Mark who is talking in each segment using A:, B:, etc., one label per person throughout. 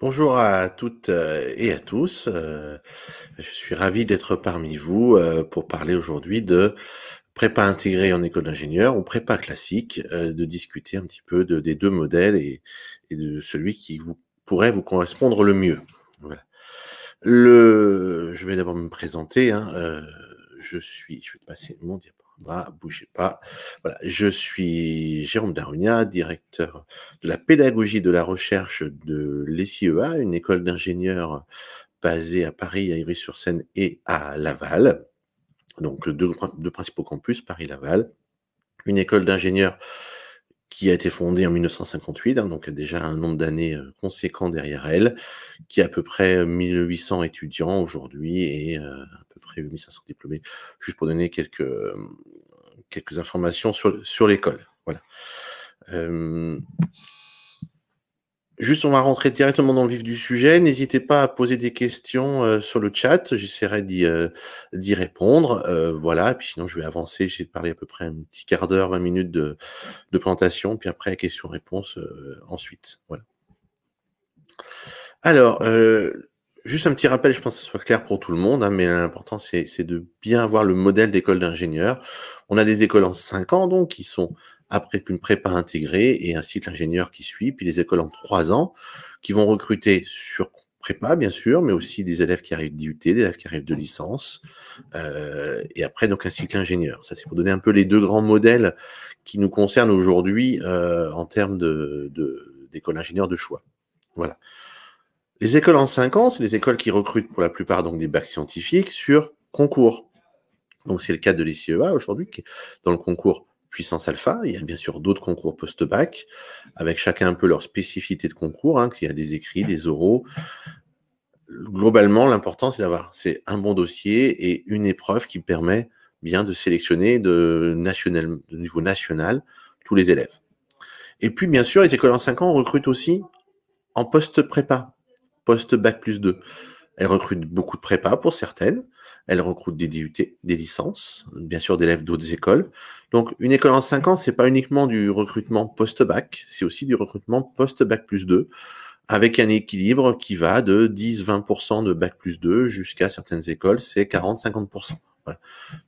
A: Bonjour à toutes euh, et à tous. Euh, je suis ravi d'être parmi vous euh, pour parler aujourd'hui de prépa intégrée en école d'ingénieur ou prépa classique, de discuter un petit peu des deux modèles et, de celui qui vous, pourrait vous correspondre le mieux. Le, je vais d'abord me présenter. Hein, je suis, je vais passer mon diapo bougez pas. Voilà, je suis Jérôme Darunia, directeur de la pédagogie de la recherche de l'ESIEA, une école d'ingénieurs basée à Paris, à Ivry-sur-Seine et à Laval. Donc deux principaux campus, Paris-Laval. Une école d'ingénieurs qui a été fondée en 1958, hein, donc déjà un nombre d'années euh, conséquent derrière elle, qui a à peu près 1800 euh, étudiants aujourd'hui et euh, à peu près 8500 diplômés, juste pour donner quelques, quelques informations sur, sur l'école. Voilà. Juste, on va rentrer directement dans le vif du sujet. N'hésitez pas à poser des questions euh, sur le chat. J'essaierai d'y euh, répondre. Euh, voilà. puis sinon, je vais avancer. J'ai parlé à peu près un petit quart d'heure, 20 minutes de, de, présentation. Puis après, questions-réponses ensuite. Voilà. Alors, juste un petit rappel, je pense que ce soit clair pour tout le monde, hein, mais l'important, c'est de bien avoir le modèle d'école d'ingénieur. On a des écoles en 5 ans, donc, qui sont après qu'une prépa intégrée et un cycle ingénieur qui suit, puis les écoles en trois ans qui vont recruter sur prépa, bien sûr, mais aussi des élèves qui arrivent d'IUT, des élèves qui arrivent de licence, euh, et après, donc, un cycle ingénieur. Ça, c'est pour donner un peu les deux grands modèles qui nous concernent aujourd'hui euh, en termes d'école de, d'école de, de choix. Voilà. Les écoles en cinq ans, c'est les écoles qui recrutent pour la plupart donc des bacs scientifiques sur concours. Donc, c'est le cas de l'ICEA aujourd'hui, qui est dans le concours puissance alpha. Il y a bien sûr d'autres concours post-bac, avec chacun un peu leur spécificité de concours, hein, qu'il y a des écrits, des oraux. Globalement, l'important, c'est d'avoir un bon dossier et une épreuve qui permet bien de sélectionner de, national, de niveau national tous les élèves. Et puis, bien sûr, les écoles en 5 ans recrutent aussi en post-prépa, post-bac plus 2. Elles recrutent beaucoup de prépa pour certaines, elle recrute des DUT, des licences, bien sûr d'élèves d'autres écoles. Donc une école en 5 ans, ce n'est pas uniquement du recrutement post-bac, c'est aussi du recrutement post-bac plus 2, avec un équilibre qui va de 10-20% de bac plus 2 jusqu'à certaines écoles, c'est 40-50%.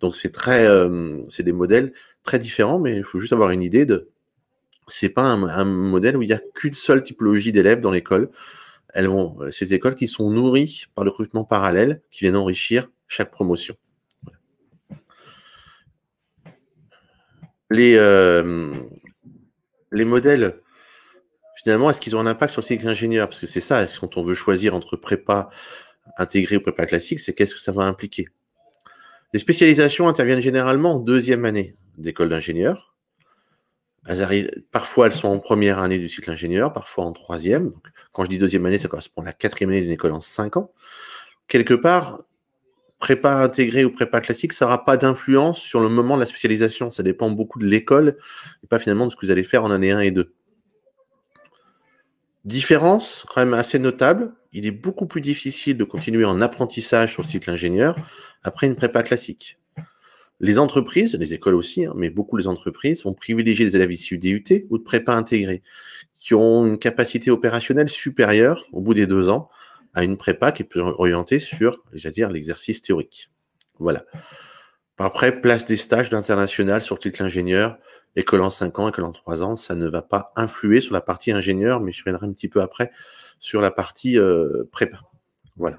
A: Donc c'est très, euh, c'est des modèles très différents, mais il faut juste avoir une idée de, c'est pas un, modèle où il n'y a qu'une seule typologie d'élèves dans l'école. Elles vont, ces écoles qui sont nourries par le recrutement parallèle, qui viennent enrichir chaque promotion. Les, euh, les modèles, finalement, est-ce qu'ils ont un impact sur le cycle ingénieur Parce que c'est ça, quand on veut choisir entre prépa intégré ou prépa classique, c'est qu'est-ce que ça va impliquer Les spécialisations interviennent généralement en deuxième année d'école d'ingénieur. parfois, elles sont en première année du cycle ingénieur, parfois en troisième. quand je dis deuxième année, ça correspond à la quatrième année d'une école en cinq ans. Quelque part, prépa intégrée ou prépa classique, ça n'aura pas d'influence sur le moment de la spécialisation. Ça dépend beaucoup de l'école et pas finalement de ce que vous allez faire en année 1 et 2. Différence quand même assez notable. Il est beaucoup plus difficile de continuer en apprentissage sur le cycle ingénieur après une prépa classique. Les entreprises, les écoles aussi, hein, mais beaucoup les entreprises ont privilégié les élèves issus d'UT ou de prépa intégrée, qui ont une capacité opérationnelle supérieure au bout des deux ans, à une prépa qui est orienter orientée sur, j'allais dire, l'exercice théorique. Voilà. Après, place des stages d'international sur titre ingénieur, que en 5 ans, que en 3 ans, ça ne va pas influer sur la partie ingénieur, mais je reviendrai un petit peu après sur la partie euh, prépa. Voilà.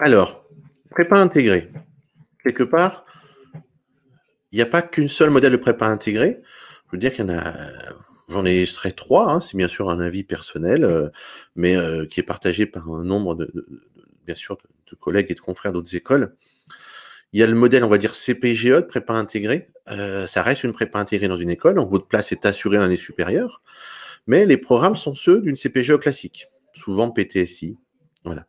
A: Alors, prépa intégrée. Quelque part, il n'y a pas qu'une seule modèle de prépa intégrée. Je veux dire qu'il y en a, J'en ai extrait trois, hein, c'est bien sûr un avis personnel, euh, mais euh, qui est partagé par un nombre de, bien sûr, de, collègues et de confrères d'autres écoles. Il y a le modèle, on va dire, CPGE, de prépa intégrée. Euh, ça reste une prépa intégrée dans une école, donc votre place est assurée l'année supérieure, mais les programmes sont ceux d'une CPGE classique, souvent PTSI. Voilà.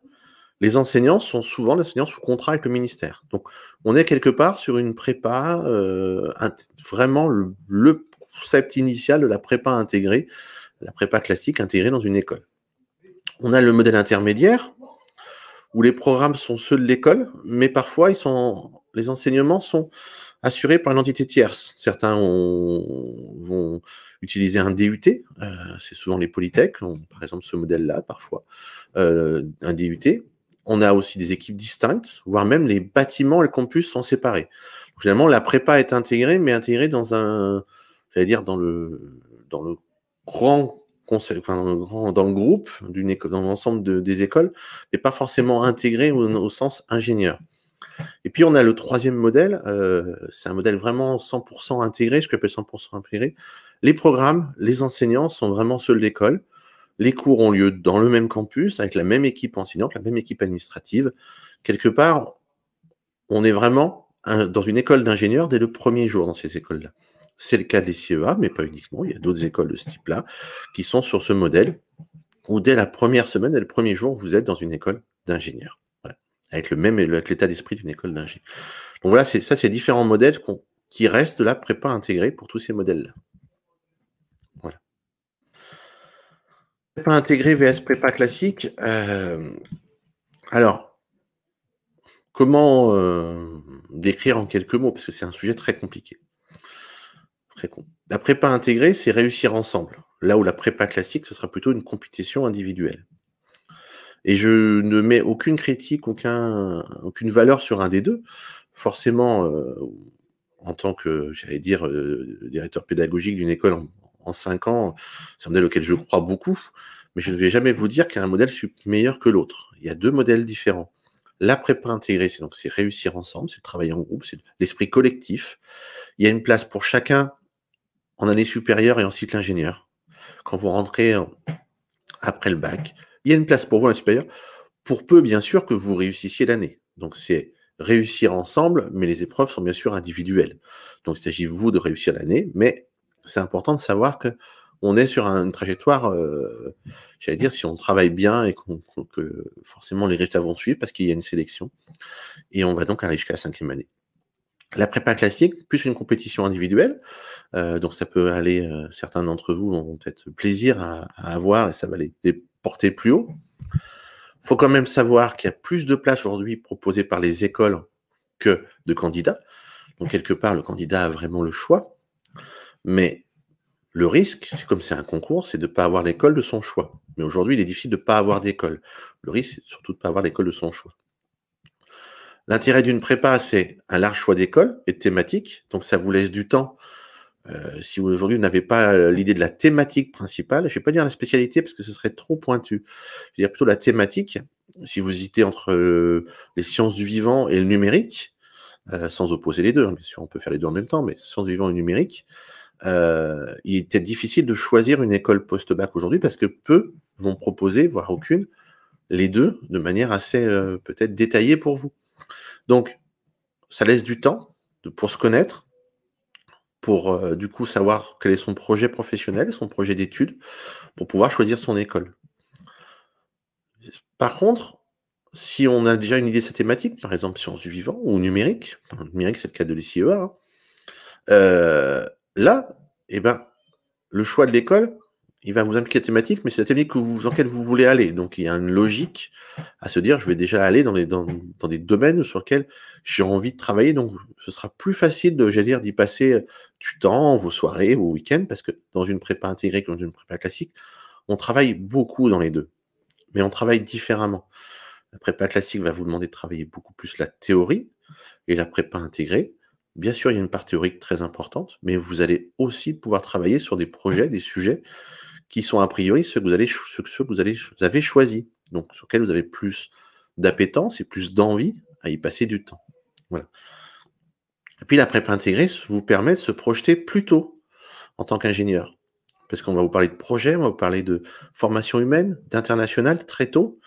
A: Les enseignants sont souvent l'enseignant enseignants sous contrat avec le ministère. Donc, on est quelque part sur une prépa, vraiment le, le concept initial de la prépa intégrée, la prépa classique intégrée dans une école. On a le modèle intermédiaire, où les programmes sont ceux de l'école, mais parfois ils sont, les enseignements sont assurés par une entité tierce. Certains vont utiliser un DUT, euh, c'est souvent les polytech, par exemple ce modèle-là parfois, euh, un DUT. On a aussi des équipes distinctes, voire même les bâtiments et le campus sont séparés. finalement, la prépa est intégrée, mais intégrée dans un, cest à dire, dans le, dans le grand conseil, dans le grand, dans le groupe d'une école, dans l'ensemble des écoles, mais pas forcément intégré au, sens ingénieur. Et puis on a le troisième modèle, euh, c'est un modèle vraiment 100% intégré, ce que appelle 100% intégré. Les programmes, les enseignants sont vraiment ceux de l'école. Les cours ont lieu dans le même campus, avec la même équipe enseignante, la même équipe administrative. Quelque part, on est vraiment dans une école d'ingénieurs dès le premier jour dans ces écoles-là. C'est le cas des CEA, mais pas uniquement. Il y a d'autres écoles de ce type-là qui sont sur ce modèle où dès la première semaine, et le premier jour, vous êtes dans une école d'ingénieur. Avec le même, avec l'état d'esprit d'une école d'ingénieur. Donc voilà, c'est ça, c'est différents modèles qui restent la prépa intégrée pour tous ces modèles-là. Voilà. Prépa intégrée VS prépa classique. Euh, alors, comment euh, décrire en quelques mots Parce que c'est un sujet très compliqué. La prépa intégrée, c'est réussir ensemble. Là où la prépa classique, ce sera plutôt une compétition individuelle. Et je ne mets aucune critique, aucune valeur sur un des deux. Forcément, euh, en tant que, j'allais dire, euh, directeur pédagogique d'une école en, cinq ans, c'est un modèle auquel je crois beaucoup, mais je ne vais jamais vous dire qu'il y a un modèle meilleur que l'autre. Il y a deux modèles différents. La prépa intégrée, c'est donc c'est réussir ensemble, c'est travailler en groupe, c'est l'esprit collectif. Il y a une place pour chacun en année supérieure et en cycle ingénieur. Quand vous rentrez euh, après le bac, il y a une place pour vous en supérieur, pour peu bien sûr que vous réussissiez l'année. Donc c'est réussir ensemble, mais les épreuves sont bien sûr individuelles. Donc il s'agit vous de réussir l'année, mais c'est important de savoir que on est sur une trajectoire, euh, j'allais dire, si on travaille bien et que forcément les résultats vont suivre parce qu'il y a une sélection. Et on va donc aller jusqu'à la cinquième année la prépa classique, plus une compétition individuelle. Euh, donc ça peut aller, euh, certains d'entre vous ont peut-être plaisir à, avoir et ça va les, les porter plus haut. Il faut quand même savoir qu'il y a plus de places aujourd'hui proposées par les écoles que de candidats. Donc quelque part, le candidat a vraiment le choix. Mais le risque, c'est comme c'est un concours, c'est de ne pas avoir l'école de son choix. Mais aujourd'hui, il est difficile de ne pas avoir d'école. Le risque, c'est surtout de ne pas avoir l'école de son choix. L'intérêt d'une prépa, c'est un large choix d'école et de thématiques. Donc, ça vous laisse du temps. Euh, si si aujourd'hui vous n'avez pas euh, l'idée de la thématique principale, je ne vais pas dire la spécialité parce que ce serait trop pointu. Je vais dire plutôt la thématique. Si vous hésitez entre euh, les sciences du vivant et le numérique, sans opposer les deux, hein, bien sûr, on peut faire les deux en même temps, mais sciences du vivant et numérique, il était difficile de choisir une école post-bac aujourd'hui parce que peu vont proposer, voire aucune, les deux de manière assez peut-être détaillée pour vous. Donc, ça laisse du temps pour se connaître, pour euh, du coup savoir quel est son projet professionnel, son projet d'études, pour pouvoir choisir son école. Par contre, si on a déjà une idée sa thématique, par exemple sciences du vivant ou numérique, le numérique c'est le cas de l'ICEA, hein, euh, là, eh ben, le choix de l'école, il va vous impliquer la thématique, mais c'est la thématique que vous, dans laquelle vous voulez aller. Donc il y a une logique à se dire, je vais déjà aller dans, les, dans, dans des domaines sur lesquels j'ai envie de travailler. Donc ce sera plus facile, dire, d'y passer euh, du temps, vos soirées, vos week-ends, parce que dans une prépa intégrée que dans une prépa classique, on travaille beaucoup dans les deux, mais on travaille différemment. La prépa classique va vous demander de travailler beaucoup plus la théorie et la prépa intégrée. Bien sûr, il y a une part théorique très importante, mais vous allez aussi pouvoir travailler sur des projets, des sujets qui sont a priori ceux que vous, avez choisis, donc sur lesquels vous avez plus d'appétence et plus d'envie à y passer du temps. Voilà. Et puis la prépa intégrée vous permet de se projeter plus tôt en tant qu'ingénieur. Parce qu'on va vous parler de projet, on va vous parler de formation humaine, d'international très tôt.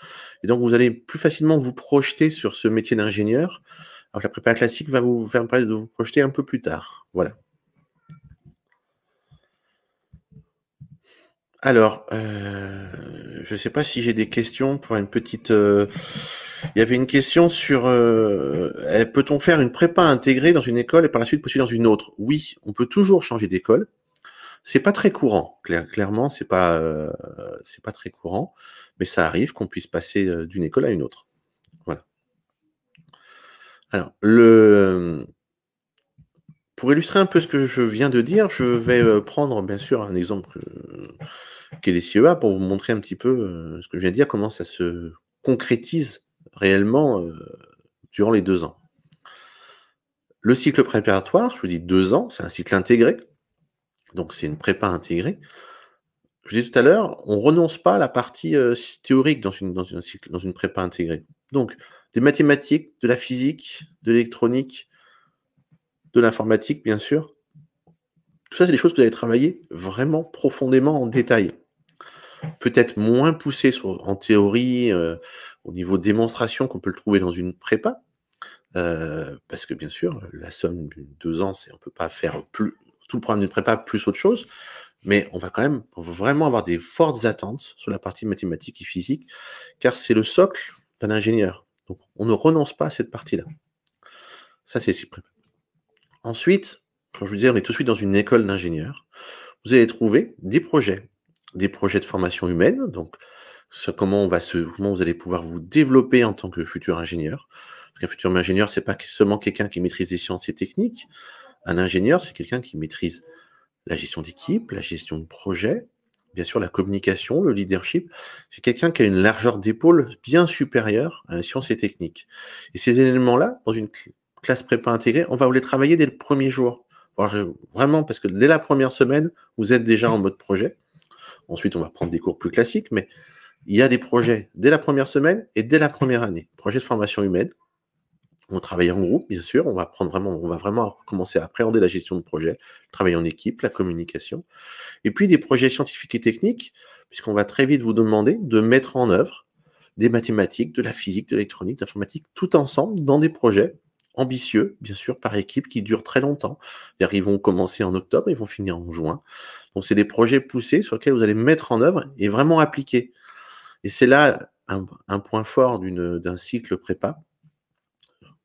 A: Et donc vous allez plus facilement vous projeter sur ce métier d'ingénieur, alors que la prépa classique va vous faire de vous projeter un peu plus tard. Voilà. Alors, euh, je ne sais pas si j'ai des questions pour une petite. Euh, il y avait une question sur euh, eh, peut-on faire une prépa intégrée dans une école et par la suite poursuivre dans une autre Oui, on peut toujours changer d'école. C'est pas très courant, clairement, c'est pas c'est pas très courant, mais ça arrive qu'on puisse passer d'une école à une autre. Voilà. Alors le pour illustrer un peu ce que je viens de dire, je vais euh, prendre bien sûr un exemple euh, qu'est les CEA pour vous montrer un petit peu euh, ce que je viens de dire, comment ça se concrétise réellement durant les deux ans. Le cycle préparatoire, je vous dis deux ans, c'est un cycle intégré, donc c'est une prépa intégrée. Je vous dis tout à l'heure, on ne renonce pas à la partie théorique dans une, dans, une dans une prépa intégrée. Donc, des mathématiques, de la physique, de l'électronique, de l'informatique, bien sûr. Tout ça, c'est des choses que vous allez travailler vraiment profondément en détail. Peut-être moins poussé en théorie, euh, au niveau démonstration qu'on peut le trouver dans une prépa. Euh, parce que bien sûr, la somme de deux ans, c'est on ne peut pas faire plus, tout le programme d'une prépa plus autre chose. Mais on va quand même vraiment avoir des fortes attentes sur la partie mathématique et physique, car c'est le socle d'un ingénieur. Donc on ne renonce pas à cette partie-là. Ça, c'est prépa Ensuite, quand je vous disais, on est tout de suite dans une école d'ingénieurs, vous allez trouver des projets, des projets de formation humaine, donc comment, on va se, vous allez pouvoir vous développer en tant que futur ingénieur. Un futur ingénieur, c'est pas seulement quelqu'un qui maîtrise les sciences et techniques. Un ingénieur, c'est quelqu'un qui maîtrise la gestion d'équipe, la gestion de projet, bien sûr la communication, le leadership. C'est quelqu'un qui a une largeur d'épaule bien supérieure à la science et technique. Et ces éléments-là, dans une classe prépa intégrée, on va vous les travailler dès le premier jour. Euh, vraiment, parce que dès la première semaine, vous êtes déjà en mode projet. Ensuite, on va prendre des cours plus classiques, mais il y a des projets dès la première semaine et dès la première année. Projet de formation humaine. On travaille en groupe, bien sûr. On va prendre vraiment, on va vraiment commencer à appréhender la gestion de projet, travailler travail en équipe, la communication. Et puis des projets scientifiques et techniques, puisqu'on va très vite vous demander de mettre en œuvre des mathématiques, de la physique, de l'électronique, de l'informatique, tout ensemble dans des projets ambitieux, bien sûr, par équipe, qui durent très longtemps. Ils vont commencer en octobre, ils vont finir en juin. Donc, c'est des projets poussés sur lesquels vous allez mettre en œuvre et vraiment appliquer. Et c'est là un, point fort d'un cycle prépa,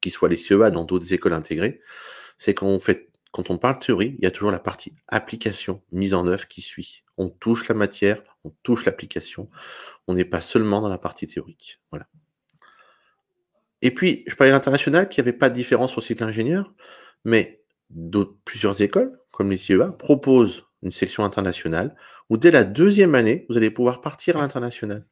A: qui soit les CEA dans d'autres écoles intégrées, c'est qu'on fait quand on parle théorie, il y a toujours la partie application, mise en œuvre qui suit. On touche la matière, on touche l'application. On n'est pas seulement dans la partie théorique. Voilà. Et puis, je parlais de l'international, qui avait pas de différence au cycle ingénieur, mais plusieurs écoles, comme les CEA, proposent une section internationale où dès la deuxième année, vous allez pouvoir partir à l'international.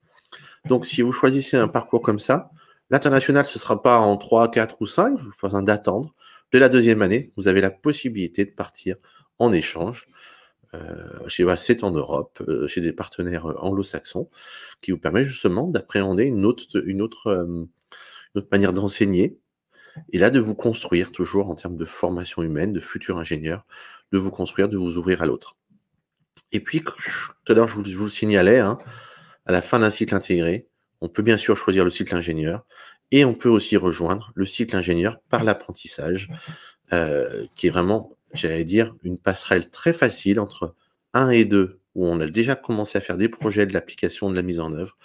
A: Donc, si vous choisissez un parcours comme ça, l'international, ce ne sera pas en 3, 4 ou 5, vous pas besoin d'attendre. Dès la deuxième année, vous avez la possibilité de partir en échange. Euh, chez c'est en Europe, euh, chez des partenaires euh, anglo-saxons, qui vous permet justement d'appréhender une autre, euh, notre manière d'enseigner, et là de vous construire toujours en termes de formation humaine, de futur ingénieur, de vous construire, de vous ouvrir à l'autre. Et puis, tout à l'heure, je, vous le signalais, hein, à la fin d'un cycle intégré, on peut bien sûr choisir le cycle ingénieur, et on peut aussi rejoindre le cycle ingénieur par l'apprentissage, euh, qui est vraiment, j'allais dire, une passerelle très facile entre 1 et 2, où on a déjà commencé à faire des projets de l'application, de la mise en œuvre,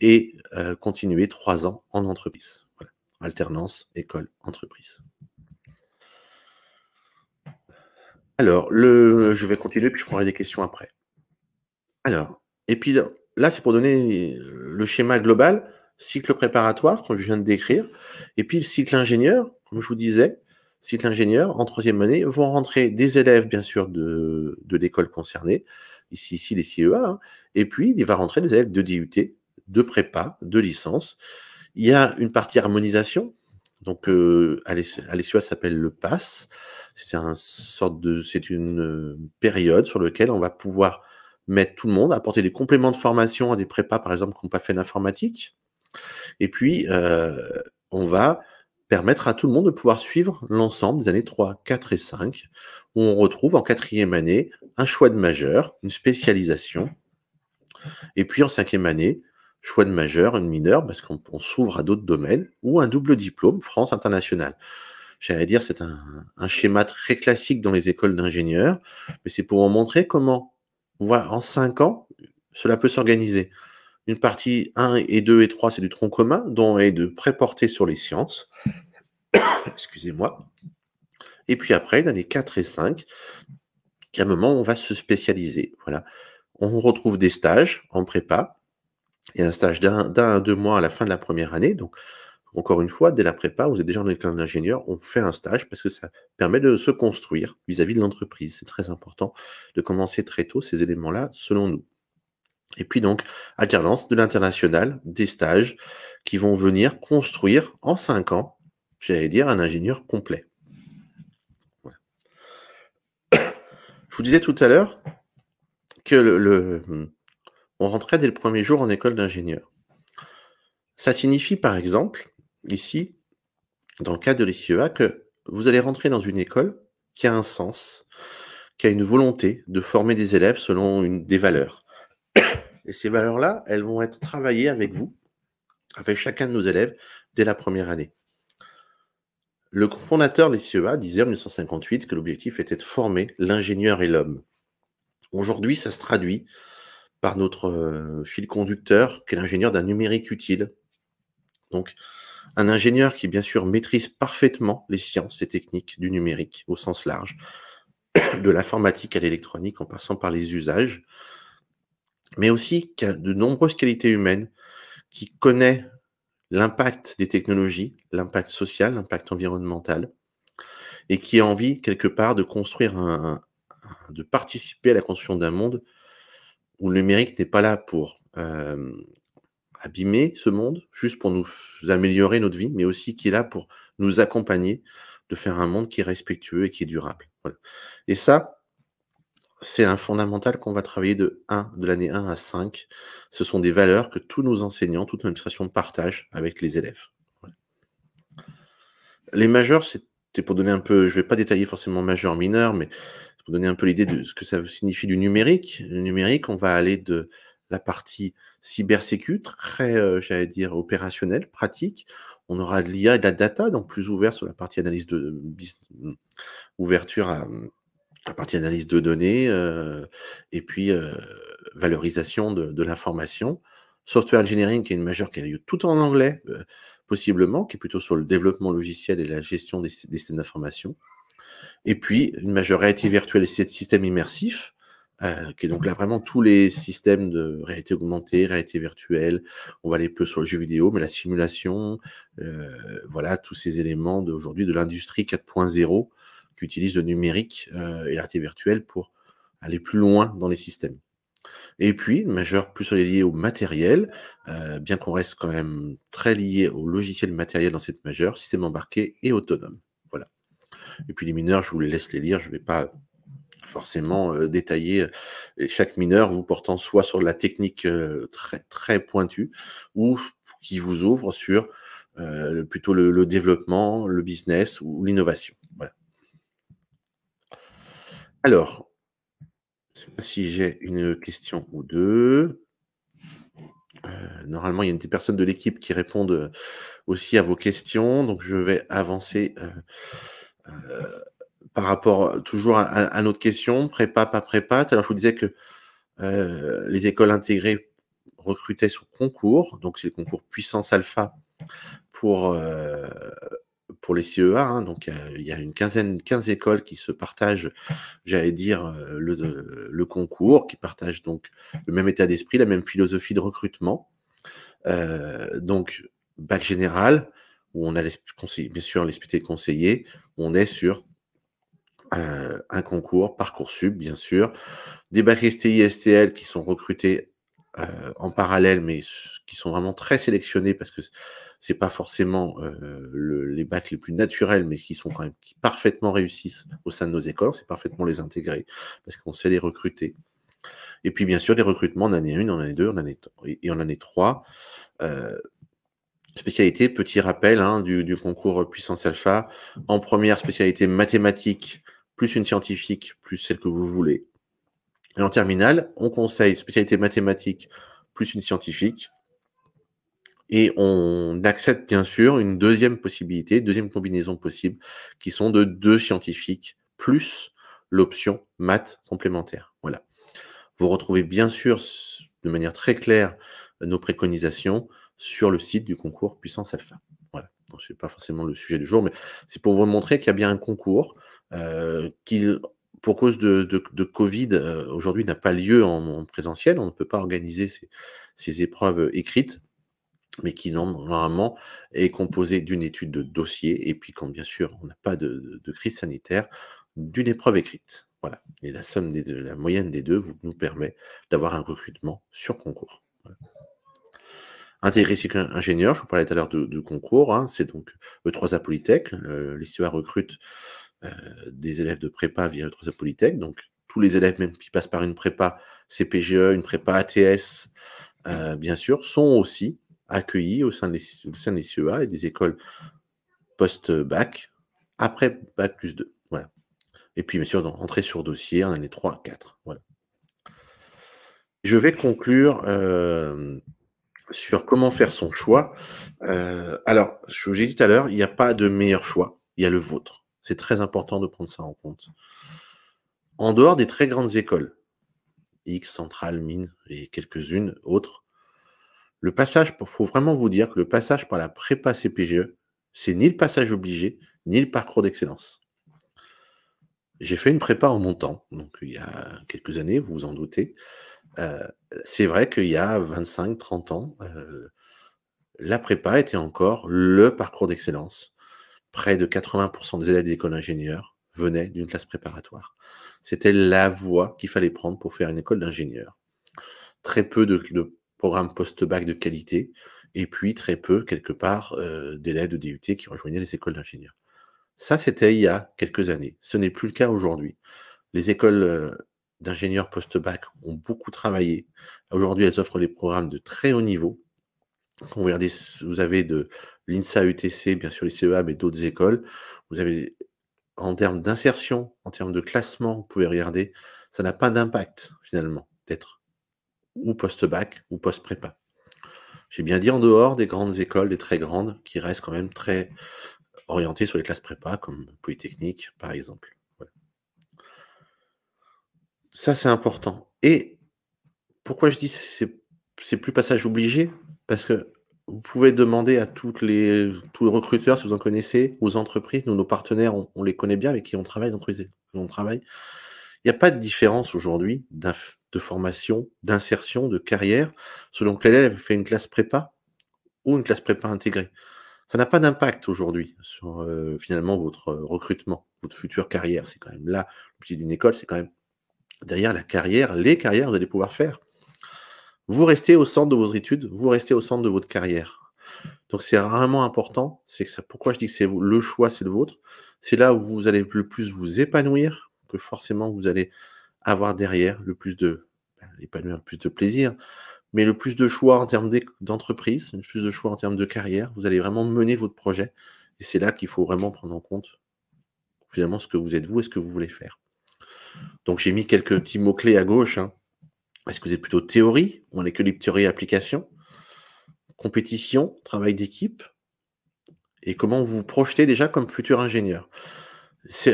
A: et euh, continuer 3 ans en entreprise alternance, école, entreprise. Alors, le, je vais continuer, puis je prendrai des questions après. Alors, et puis là, c'est pour donner euh, le schéma global, cycle préparatoire, qu'on je viens de décrire, et puis le cycle ingénieur, comme je vous disais, cycle ingénieur, en troisième année, vont rentrer des élèves, bien sûr, de, l'école concernée, ici, ici les CEA, hein, et puis il va rentrer des élèves de DUT, de prépa, de licence, il y a une partie harmonisation. Donc, euh, s'appelle le PASS. C'est une euh, période sur laquelle on va pouvoir mettre tout le monde, apporter des compléments de formation à des prépas, par exemple, qui n'ont pas fait l'informatique. Et puis, euh, on va permettre à tout le monde de pouvoir suivre l'ensemble des années 3, 4 et 5, où on retrouve en quatrième année un choix de majeur, une spécialisation. Et puis en cinquième année, choix de majeur, une mineure, parce qu'on s'ouvre à d'autres domaines, ou un double diplôme, France internationale. J'allais dire, c'est un, schéma très classique dans les écoles d'ingénieurs, mais c'est pour en montrer comment, on voit, en cinq ans, cela peut s'organiser. Une partie 1 et 2 et 3, c'est du tronc commun, dont est de préporter sur les sciences. Excusez-moi. Et puis après, dans les 4 et 5, qu'à un moment, on va se spécialiser. Voilà. On retrouve des stages en prépa, et un stage d'un à deux mois à la fin de la première année. Donc, encore une fois, dès la prépa, vous êtes déjà en école d'ingénieur, on fait un stage parce que ça permet de se construire vis-à-vis de l'entreprise. C'est très important de commencer très tôt ces éléments-là, selon nous. Et puis donc, alternance de l'international, des stages qui vont venir construire en cinq ans, j'allais dire, un ingénieur complet. Je vous disais tout à l'heure que le on rentrait dès le premier jour en école d'ingénieur. Ça signifie par exemple, ici, dans le cas de l'ICEA, que vous allez rentrer dans une école qui a un sens, qui a une volonté de former des élèves selon une, des valeurs. Et ces valeurs-là, elles vont être travaillées avec vous, avec chacun de nos élèves, dès la première année. Le fondateur de l'ICEA disait en 1958 que l'objectif était de former l'ingénieur et l'homme. Aujourd'hui, ça se traduit par notre euh, fil conducteur, qui est l'ingénieur d'un numérique utile. Donc, un ingénieur qui, bien sûr, maîtrise parfaitement les sciences et techniques du numérique au sens large, de l'informatique à l'électronique en passant par les usages, mais aussi qui a de nombreuses qualités humaines, qui connaît l'impact des technologies, l'impact social, l'impact environnemental, et qui a envie, quelque part, de construire un, de participer à la construction d'un monde où le numérique n'est pas là pour abîmer ce monde, juste pour nous améliorer notre vie, mais aussi qui est là pour nous accompagner de faire un monde qui est respectueux et qui est durable. Et ça, c'est un fondamental qu'on va travailler de 1, de l'année 1 à 5. Ce sont des valeurs que tous nos enseignants, toute l'administration partagent avec les élèves. Les majeurs, c'était pour donner un peu, je ne vais pas détailler forcément majeur, mineur, mais pour donner un peu l'idée de ce que ça signifie du numérique, le numérique, on va aller de la partie cybersécu, très, euh, j'allais dire, opérationnelle, pratique. On aura de l'IA et de la data, donc plus ouvert sur la partie analyse de, hmm, ouverture à hmm, la partie analyse de données, euh, et puis euh, valorisation de, de l'information. Software engineering, qui est une majeure qui a lieu tout en anglais, possiblement, qui est plutôt sur le développement logiciel et la gestion des, des systèmes d'information. Et puis, une majeure réalité virtuelle et système immersif, euh, qui est donc là vraiment tous les systèmes de réalité augmentée, réalité virtuelle. On va aller peu sur le jeu vidéo, mais la simulation, euh, voilà, tous ces éléments d'aujourd'hui de l'industrie 4.0 qui utilise le numérique euh, et la réalité virtuelle pour aller plus loin dans les systèmes. Et puis, une majeure plus liée au matériel, bien qu'on reste quand même très lié au logiciel matériel dans cette majeure, système embarqué et autonome. Et puis les mineurs, je vous laisse les lire, je ne vais pas forcément euh, détailler euh, chaque mineur vous portant soit sur la technique euh, très très pointue ou qui vous ouvre sur plutôt le, développement, le business ou l'innovation. Alors, je ne sais pas si j'ai une question ou deux. normalement, il y a des personnes de l'équipe qui répondent aussi à vos questions, donc je vais avancer euh, par rapport euh, toujours à, notre question, prépa, pas prépa. Alors, je vous disais que euh, les écoles intégrées recrutaient sur concours, donc c'est le concours puissance alpha pour, les CEA. Hein, donc, il y, a une quinzaine, quinze écoles qui se partagent, j'allais dire, le, concours, qui partagent donc le même état d'esprit, la même philosophie de recrutement. donc, bac général, où on a les conseillers, bien sûr les conseillers, on est sur euh, un, concours, Parcoursup, bien sûr, des bacs STI STL qui sont recrutés euh, en parallèle, mais qui sont vraiment très sélectionnés parce que ce n'est pas forcément euh, les bacs les plus naturels, mais qui sont quand même qui parfaitement réussissent au sein de nos écoles. C'est parfaitement les intégrer parce qu'on sait les recruter. Et puis bien sûr, les recrutements en année 1, en année 2, en année et en année 3, spécialité, petit rappel hein, du, concours Puissance Alpha. En première spécialité mathématique, plus une scientifique, plus celle que vous voulez. Et en terminale, on conseille spécialité mathématique, plus une scientifique. Et on accepte bien sûr une deuxième possibilité, deuxième combinaison possible, qui sont de deux scientifiques plus l'option maths complémentaire. Voilà. Vous retrouvez bien sûr de manière très claire nos préconisations sur le site du concours Puissance Alpha. Voilà. Donc, ce n'est pas forcément le sujet du jour, mais c'est pour vous montrer qu'il y a bien un concours euh, qui, pour cause de, Covid, euh, aujourd'hui n'a pas lieu en, présentiel. On ne peut pas organiser ces, épreuves écrites mais qui normalement est composé d'une étude de dossier, et puis quand bien sûr on n'a pas de, crise sanitaire, d'une épreuve écrite. Voilà. Et la somme des la moyenne des deux vous, nous permet d'avoir un recrutement sur concours. Intégrer cycle ingénieur, je vous parlais tout à l'heure de concours, hein. c'est donc E3A Polytech. les euh, L'histoire recrute euh, des élèves de prépa via E3A Polytech. Donc tous les élèves, même qui passent par une prépa CPGE, une prépa ATS, euh, bien sûr, sont aussi accueillis au sein des, CEA e et des écoles post-bac, après bac plus 2. Voilà. Et puis, bien sûr, dans, entrer sur dossier en année 3, 4. Voilà. Je vais conclure. Euh, sur comment faire son choix. Euh, alors, je vous ai dit tout à l'heure, il n'y a pas de meilleur choix, il y a le vôtre. C'est très important de prendre ça en compte. En dehors des très grandes écoles, X, Centrale, Mine et quelques-unes autres, le passage, il faut vraiment vous dire que le passage par la prépa CPGE, c'est ni le passage obligé, ni le parcours d'excellence. J'ai fait une prépa en montant, donc il y a quelques années, vous vous en doutez. Euh, c'est vrai qu'il y a 25-30 ans, euh, la prépa était encore le parcours d'excellence. Près de 80% des élèves des écoles d'ingénieurs venaient d'une classe préparatoire. C'était la voie qu'il fallait prendre pour faire une école d'ingénieur. Très peu de, programmes post-bac de qualité, et puis très peu, quelque part, euh, d'élèves de DUT qui rejoignaient les écoles d'ingénieurs. Ça, c'était il y a quelques années. Ce n'est plus le cas aujourd'hui. Les écoles euh, d'ingénieurs post-bac ont beaucoup travaillé. Aujourd'hui, elles offrent des programmes de très haut niveau. vous, vous avez de l'INSA UTC, e bien sûr les CEA, mais d'autres écoles. Vous avez en termes d'insertion, en termes de classement, vous pouvez regarder, ça n'a pas d'impact finalement d'être ou post-bac ou post-prépa. J'ai bien dit en dehors des grandes écoles, des très grandes, qui restent quand même très orientées sur les classes prépa, comme Polytechnique par exemple. Ça, c'est important. Et pourquoi je dis c'est c'est plus passage obligé parce que vous pouvez demander à toutes les, tous les recruteurs, si vous en connaissez, aux entreprises, nous, nos partenaires, on, les connaît bien, avec qui on travaille, entreprises on travaille. Il n'y a pas de différence aujourd'hui de formation, d'insertion, de carrière, selon que l'élève fait une classe prépa ou une classe prépa intégrée. Ça n'a pas d'impact aujourd'hui sur euh, finalement votre euh, recrutement, votre future carrière. C'est quand même là, le d'une école, c'est quand même derrière la carrière, les carrières, vous allez pouvoir faire. Vous restez au centre de vos études, vous restez au centre de votre carrière. Donc c'est vraiment important, c'est ça pourquoi je dis que c'est le choix, c'est le vôtre. C'est là où vous allez le plus vous épanouir, que forcément vous allez avoir derrière le plus de ben, le plus de plaisir, mais le plus de choix en termes d'entreprise, le plus de choix en termes de carrière. Vous allez vraiment mener votre projet. Et c'est là qu'il faut vraiment prendre en compte finalement ce que vous êtes vous et ce que vous voulez faire. Donc j'ai mis quelques petits mots-clés à gauche. Hein. Est-ce que vous êtes plutôt théorie ou on équilibre théorie-application Compétition, travail d'équipe Et comment vous vous projetez déjà comme futur ingénieur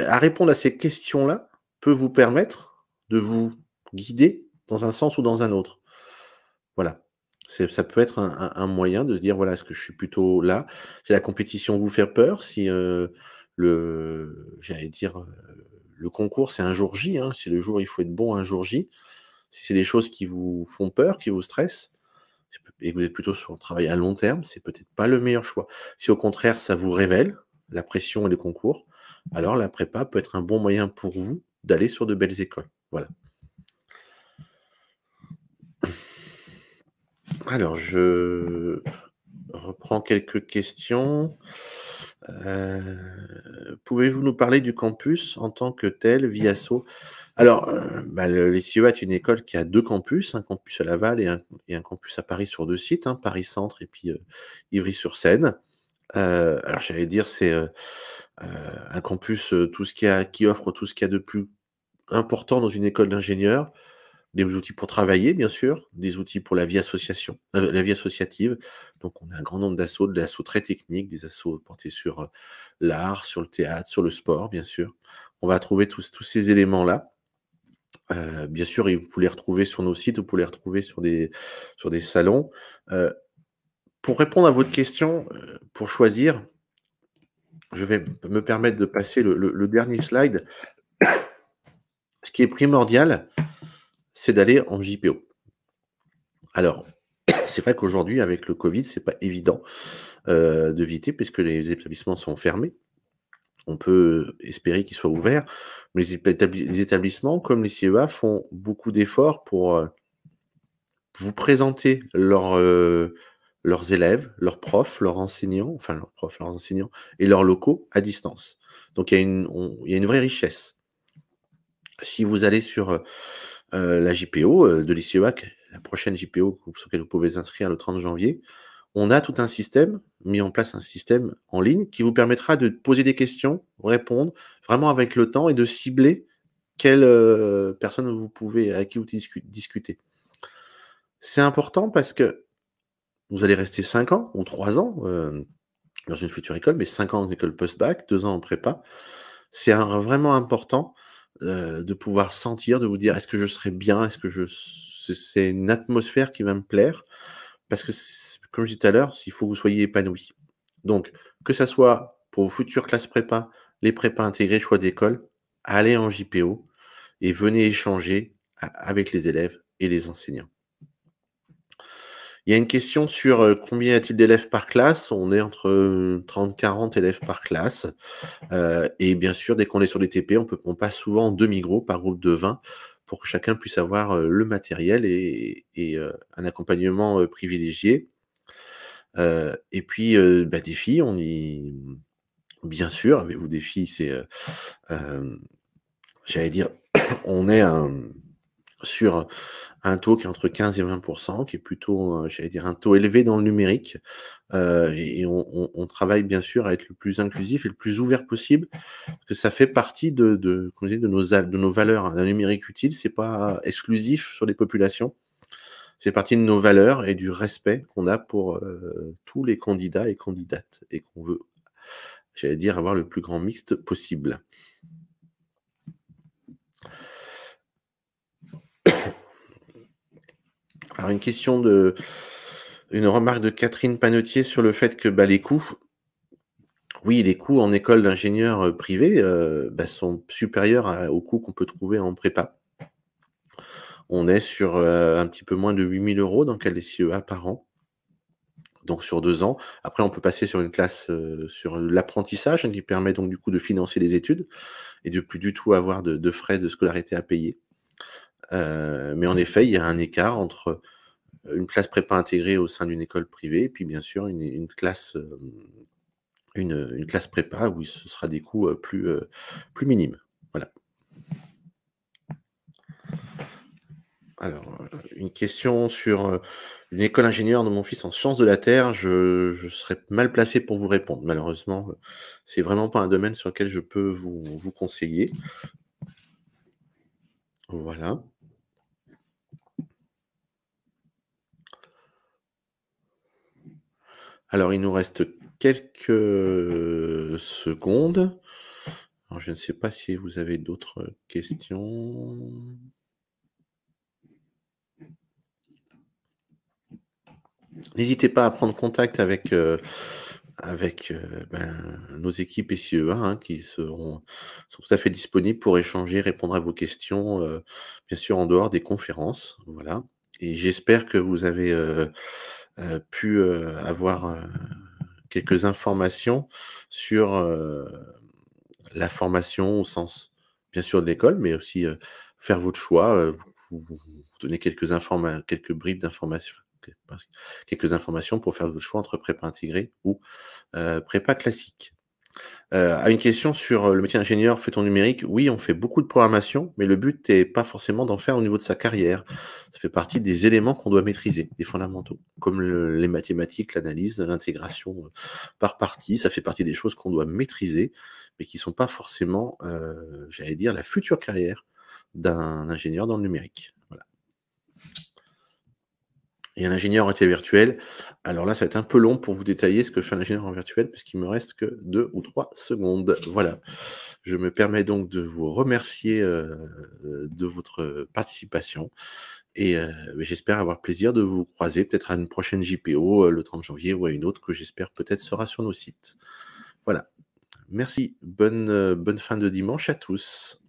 A: À répondre à ces questions-là peut vous permettre de vous guider dans un sens ou dans un autre. Voilà. Ça peut être un, moyen de se dire, voilà, est-ce que je suis plutôt là Si la compétition vous fait peur, si euh, le, j'allais dire, euh, le concours, c'est un jour J. c'est hein. le jour où il faut être bon un jour J. Si c'est des choses qui vous font peur, qui vous stressent, et que vous êtes plutôt sur un travail à long terme, c'est peut-être pas le meilleur choix. Si au contraire, ça vous révèle la pression et les concours, alors la prépa peut être un bon moyen pour vous d'aller sur de belles écoles. Voilà. Alors, je reprends quelques questions. Euh, pouvez-vous nous parler du campus en tant que tel, Viasso Alors, euh, bah, est une école qui a deux campus, un campus à Laval et un, et un campus à Paris sur deux sites, hein, Paris-Centre et puis euh, Ivry-sur-Seine. Euh, alors, j'allais dire, c'est un campus tout ce qui, a, qui offre tout ce qu'il y a de plus important dans une école d'ingénieurs des outils pour travailler, bien sûr, des outils pour la vie, association, la vie associative, donc on a un grand nombre d'assauts, des assauts très techniques, des assauts portés sur l'art, sur le théâtre, sur le sport, bien sûr. On va trouver tous, tous ces éléments-là. bien sûr, vous pouvez les retrouver sur nos sites, vous pouvez les retrouver sur des, salons. pour répondre à votre question, pour choisir, je vais me permettre de passer le, le dernier slide. Ce qui est primordial, c'est d'aller en JPO. Alors, c'est vrai qu'aujourd'hui, avec le Covid, ce n'est pas évident euh, de visiter puisque les établissements sont fermés. On peut espérer qu'ils soient ouverts, mais les établissements, comme les CEA, font beaucoup d'efforts pour euh, vous présenter euh, leurs élèves, leurs profs, leurs enseignants, enfin leurs profs, leurs enseignants et leurs locaux à distance. Donc il y, a une, vraie richesse. Si vous allez sur la JPO de l'ICEA la prochaine JPO sur laquelle vous pouvez inscrire le 30 janvier, on a tout un système, mis en place un système en ligne qui vous permettra de poser des questions, répondre vraiment avec le temps et de cibler quelle euh, personnes personne vous pouvez, avec qui vous discutez. C'est important parce que vous allez rester 5 ans ou 3 ans euh, dans une future école, mais 5 ans en école post-bac, 2 ans en prépa. C'est vraiment important euh, de pouvoir sentir, de vous dire est-ce que je serai bien, est-ce que je c'est une atmosphère qui va me plaire. Parce que, comme je disais tout à l'heure, il faut que vous soyez épanoui. Donc, que ce soit pour vos futures classes prépa, les prépas intégrés, choix d'école, allez en JPO et venez échanger avec les élèves et les enseignants. Il y a une question sur euh, combien y a-t-il d'élèves par classe On est entre 30-40 euh, élèves par classe. Euh, et bien sûr, dès qu'on est sur les TP, on peut on passe souvent en demi-groupe par groupe de 20 pour que chacun puisse avoir le matériel et, un accompagnement privilégié. et puis, bah, des filles, on y... bien sûr, avez-vous des filles C'est, j'allais dire, on est un sur un taux qui est entre 15 et 20 qui est plutôt, euh, j'allais dire, un taux élevé dans le numérique. Euh, et on, travaille bien sûr à être le plus inclusif et le plus ouvert possible, parce que ça fait partie de, de, de, nos, de nos valeurs. Un numérique utile, n'est pas exclusif sur les populations. C'est partie de nos valeurs et du respect qu'on a pour euh, tous les candidats et candidates et qu'on veut, j'allais dire, avoir le plus grand mixte possible. Alors, une question de. Une remarque de Catherine Panotier sur le fait que bah, les coûts, oui, les coûts en école d'ingénieur euh, privé euh, bah, sont supérieurs aux coûts qu'on peut trouver en prépa. On est sur euh, un petit peu moins de 8000 euros dans le cas CEA e par an, donc sur deux ans. Après, on peut passer sur une classe sur l'apprentissage hein, qui permet donc du coup de financer les études et de plus du tout avoir de frais de scolarité à payer. Euh, mais en effet, il y a un écart entre euh, une classe prépa intégrée au sein d'une école privée et puis bien sûr une, classe euh, une, classe prépa où ce sera des coûts plus, minimes. Voilà. Alors, une question sur une école ingénieure de mon fils en sciences de la Terre. Je, je serais mal placé pour vous répondre. Malheureusement, ce n'est vraiment pas un domaine sur lequel je peux vous conseiller. Voilà. Alors, il nous reste quelques secondes. je ne sais pas si vous avez d'autres questions. N'hésitez pas à prendre contact avec, euh, avec euh, ben, nos équipes SIE1 hein, qui seront, sont tout à fait disponibles pour échanger, répondre à vos questions, euh, bien sûr en dehors des conférences. Voilà. Et j'espère que vous avez euh, pu euh, avoir euh, quelques informations sur la formation au sens, bien sûr, de l'école, mais aussi faire votre choix. Vous, donner quelques, informations quelques bribes d'informations quelques informations pour faire votre choix entre prépa intégrée ou prépa classique. Euh, à une question sur euh, le métier d'ingénieur, fait-on numérique Oui, on fait beaucoup de programmation, mais le but n'est pas forcément d'en faire au niveau de sa carrière. Ça fait partie des éléments qu'on doit maîtriser, des fondamentaux, comme les mathématiques, l'analyse, l'intégration euh, par partie. Ça fait partie des choses qu'on doit maîtriser, mais qui ne sont pas forcément, j'allais dire, la future carrière d'un ingénieur dans le numérique et un ingénieur en réalité virtuelle. Alors là, ça va être un peu long pour vous détailler ce que fait un ingénieur en virtuel, puisqu'il me reste que deux ou trois secondes. Voilà. Je me permets donc de vous remercier euh, de votre participation. Et euh, j'espère avoir plaisir de vous croiser peut-être à une prochaine JPO euh, le 30 janvier ou à une autre que j'espère peut-être sera sur nos sites. Voilà. Merci. Bonne, bonne fin de dimanche à tous.